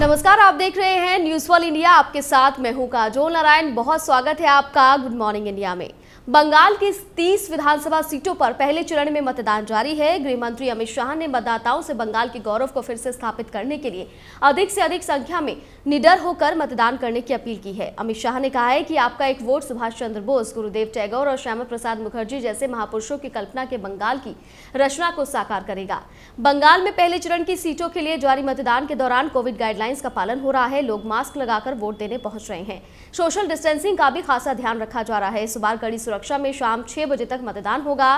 नमस्कार आप देख रहे हैं न्यूज वॉल इंडिया आपके साथ मैं हूं काजोल नारायण बहुत स्वागत है आपका गुड मॉर्निंग इंडिया में बंगाल की 30 विधानसभा सीटों पर पहले चरण में मतदान जारी है गृह मंत्री अमित शाह ने मतदाताओं से बंगाल के गौरव को फिर से स्थापित करने के लिए अधिक से अधिक संख्या में निडर होकर मतदान करने की अपील की है अमित शाह ने कहा है कि आपका एक वोट सुभाष चंद्र बोस गुरुदेव टैगोर और श्यामा प्रसाद मुखर्जी जैसे महापुरुषों की कल्पना के बंगाल की रचना को साकार करेगा बंगाल में पहले चरण की सीटों के लिए जारी मतदान के दौरान कोविड गाइडलाइंस का पालन हो रहा है लोग मास्क लगाकर वोट देने पहुंच रहे हैं सोशल डिस्टेंसिंग का भी खासा ध्यान रखा जा रहा है इस बार कड़ी सुरक्षा में शाम छह बजे तक मतदान होगा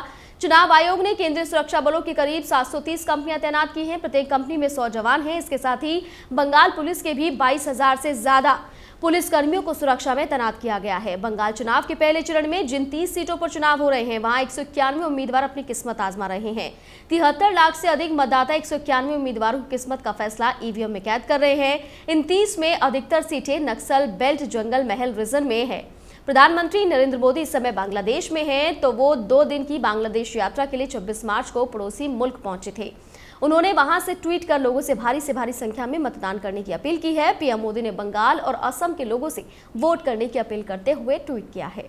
चुनाव आयोग ने केंद्रीय सुरक्षा बलों के करीब 730 कंपनियां तैनात की हैं प्रत्येक कंपनी में 100 जवान हैं इसके साथ ही बंगाल पुलिस के भी 22,000 से ज्यादा पुलिस कर्मियों को सुरक्षा में तैनात किया गया है बंगाल चुनाव के पहले चरण में जिन 30 सीटों पर चुनाव हो रहे हैं वहां एक उम्मीदवार अपनी किस्मत आजमा रहे हैं तिहत्तर लाख से अधिक मतदाता एक उम्मीदवारों की किस्मत का फैसला ईवीएम में कैद कर रहे हैं इन तीस में अधिकतर सीटें नक्सल बेल्ट जंगल महल रिजन में है प्रधानमंत्री नरेंद्र मोदी इस समय बांग्लादेश में हैं तो वो दो दिन की बांग्लादेश यात्रा के लिए 26 मार्च को पड़ोसी मुल्क पहुंचे थे उन्होंने वहां से ट्वीट कर लोगों से भारी से भारी संख्या में मतदान करने की अपील की है पीएम मोदी ने बंगाल और असम के लोगों से वोट करने की अपील करते हुए ट्वीट किया है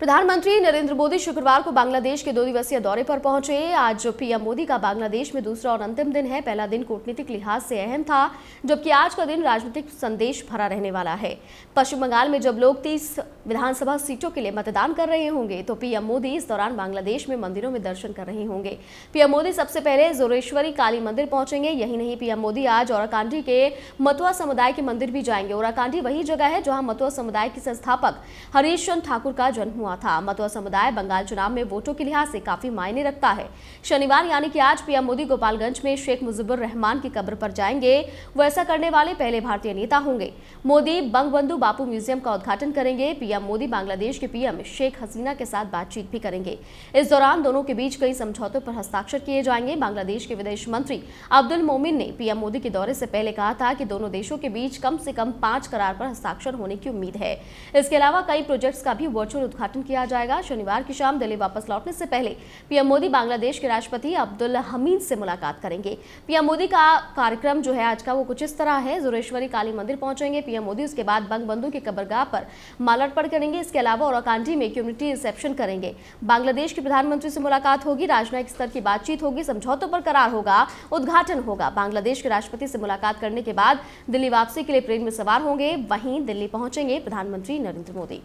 प्रधानमंत्री नरेंद्र मोदी शुक्रवार को बांग्लादेश के दो दिवसीय दौरे पर पहुंचे आज पीएम मोदी का बांग्लादेश में दूसरा और अंतिम दिन है पहला दिन कूटनीतिक लिहाज से अहम था जबकि आज का दिन राजनीतिक संदेश भरा रहने वाला है पश्चिम बंगाल में जब लोग तीस विधानसभा सीटों के लिए मतदान कर रहे होंगे तो पीएम मोदी इस दौरान बांग्लादेश में मंदिरों में दर्शन कर रहे होंगे पीएम मोदी सबसे पहले जोरेश्वरी काली मंदिर पहुंचेंगे यही नहीं पीएम मोदी आज ओराकांडी के मतुआ समुदाय के मंदिर भी जाएंगे ओराकांडी वही जगह है जहां मतुआ समुदाय के संस्थापक हरीश चंद ठाकुर का जन्म हुआ हुआ था मतुआ समुदाय बंगाल चुनाव में वोटों के लिहाज से काफी मायने रखता है शनिवार यानी कि आज पीएम मोदी गोपालगंज में शेख मुजिबुर रहमान की कब्र पर जाएंगे वो ऐसा करने वाले पहले भारतीय नेता होंगे मोदी बंगबंधु बापू म्यूजियम का उद्घाटन करेंगे पीएम मोदी बांग्लादेश के पीएम शेख हसीना के साथ बातचीत भी करेंगे इस दौरान दोनों के बीच कई समझौतों पर हस्ताक्षर किए जाएंगे बांग्लादेश के विदेश मंत्री अब्दुल मोमिन ने पीएम मोदी के दौरे से पहले कहा था कि दोनों देशों के बीच कम से कम पांच करार पर हस्ताक्षर होने की उम्मीद है इसके अलावा कई प्रोजेक्ट्स का भी वर्चुअल उद्घाटन दाखिल किया जाएगा शनिवार की शाम दिल्ली वापस लौटने से पहले पीएम मोदी बांग्लादेश के राष्ट्रपति अब्दुल हमीद से मुलाकात करेंगे पीएम मोदी का कार्यक्रम जो है आज का वो कुछ इस तरह है जोरेश्वरी काली मंदिर पहुंचेंगे पीएम मोदी उसके बाद बंग बंधु के कबरगाह पर मालार्पण करेंगे इसके अलावा औरकांडी में कम्युनिटी रिसेप्शन करेंगे बांग्लादेश के प्रधानमंत्री से मुलाकात होगी राजनयिक स्तर की बातचीत होगी समझौतों पर करार होगा उद्घाटन होगा बांग्लादेश के राष्ट्रपति से मुलाकात करने के बाद दिल्ली वापसी के लिए ट्रेन में सवार होंगे वहीं दिल्ली पहुंचेंगे प्रधानमंत्री नरेंद्र मोदी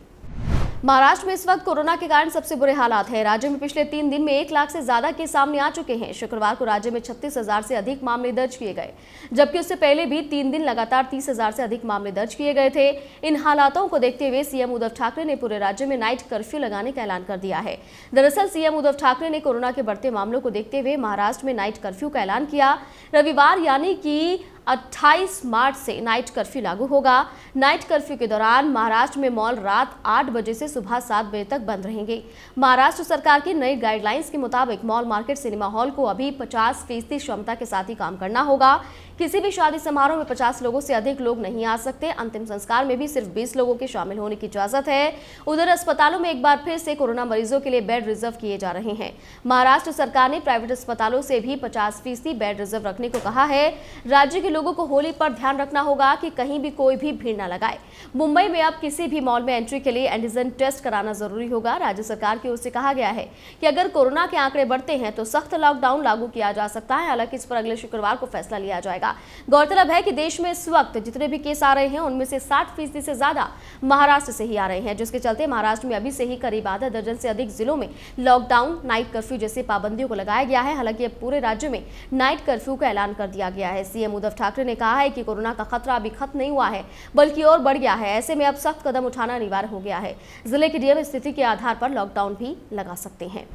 महाराष्ट्र में इस वक्त कोरोना के कारण सबसे बुरे हालात हैं राज्य में पिछले तीन दिन में एक लाख से ज्यादा केस सामने आ चुके हैं शुक्रवार को राज्य में छत्तीस हजार से अधिक मामले दर्ज किए गए जबकि उससे पहले भी तीन दिन लगातार तीस हजार से अधिक मामले दर्ज किए गए थे इन हालातों को देखते हुए सीएम उद्धव ठाकरे ने पूरे राज्य में नाइट कर्फ्यू लगाने का ऐलान कर दिया है दरअसल सीएम उद्धव ठाकरे ने कोरोना के बढ़ते मामलों को देखते हुए महाराष्ट्र में नाइट कर्फ्यू का ऐलान किया रविवार यानी की 28 मार्च से नाइट कर्फ्यू लागू होगा नाइट कर्फ्यू के दौरान महाराष्ट्र में मॉल रात 8 बजे से सुबह 7 बजे तक बंद रहेंगे महाराष्ट्र सरकार की नई गाइडलाइंस के मुताबिक मॉल मार्केट सिनेमा हॉल को अभी पचास फीसदी क्षमता के साथ ही काम करना होगा किसी भी शादी समारोह में पचास लोगों से अधिक लोग नहीं आ सकते अंतिम संस्कार में भी सिर्फ बीस लोगों के शामिल होने की इजाजत है उधर अस्पतालों में एक बार फिर से कोरोना मरीजों के लिए बेड रिजर्व किए जा रहे हैं महाराष्ट्र सरकार ने प्राइवेट अस्पतालों से भी पचास फीसदी बेड रिजर्व रखने को कहा है राज्य के लोगों को होली पर ध्यान रखना होगा कि कहीं भी कोई भी भीड़ ना लगाए मुंबई में अब किसी भी मॉल में एंट्री के लिए एंटीजन टेस्ट कराना जरूरी होगा राज्य सरकार की ओर से कहा गया है कि अगर कोरोना के आंकड़े बढ़ते हैं तो सख्त लॉकडाउन लागू किया जा सकता है हालांकि इस पर अगले शुक्रवार को फैसला लिया जाएगा गौरतलब है कि देश में इस वक्त जितने भी केस आ रहे हैं उनमें से साठ फीसदी से ज्यादा महाराष्ट्र से ही आ रहे हैं जिसके चलते महाराष्ट्र में अभी से ही करीब आधा दर्जन से अधिक जिलों में लॉकडाउन नाइट कर्फ्यू जैसी पाबंदियों को लगाया गया है हालांकि अब पूरे राज्य में नाइट कर्फ्यू का ऐलान कर दिया गया है सीएम उद्धव ठाकरे ने कहा है कि कोरोना का खतरा अभी खत्म नहीं हुआ है बल्कि और बढ़ गया है ऐसे में अब सख्त कदम उठाना अनिवार्य हो गया है जिले की डीएम स्थिति के आधार पर लॉकडाउन भी लगा सकते हैं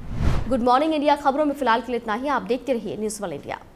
गुड मॉर्निंग इंडिया खबरों में फिलहाल के लिए इतना ही आप देखते रहिए न्यूज वन इंडिया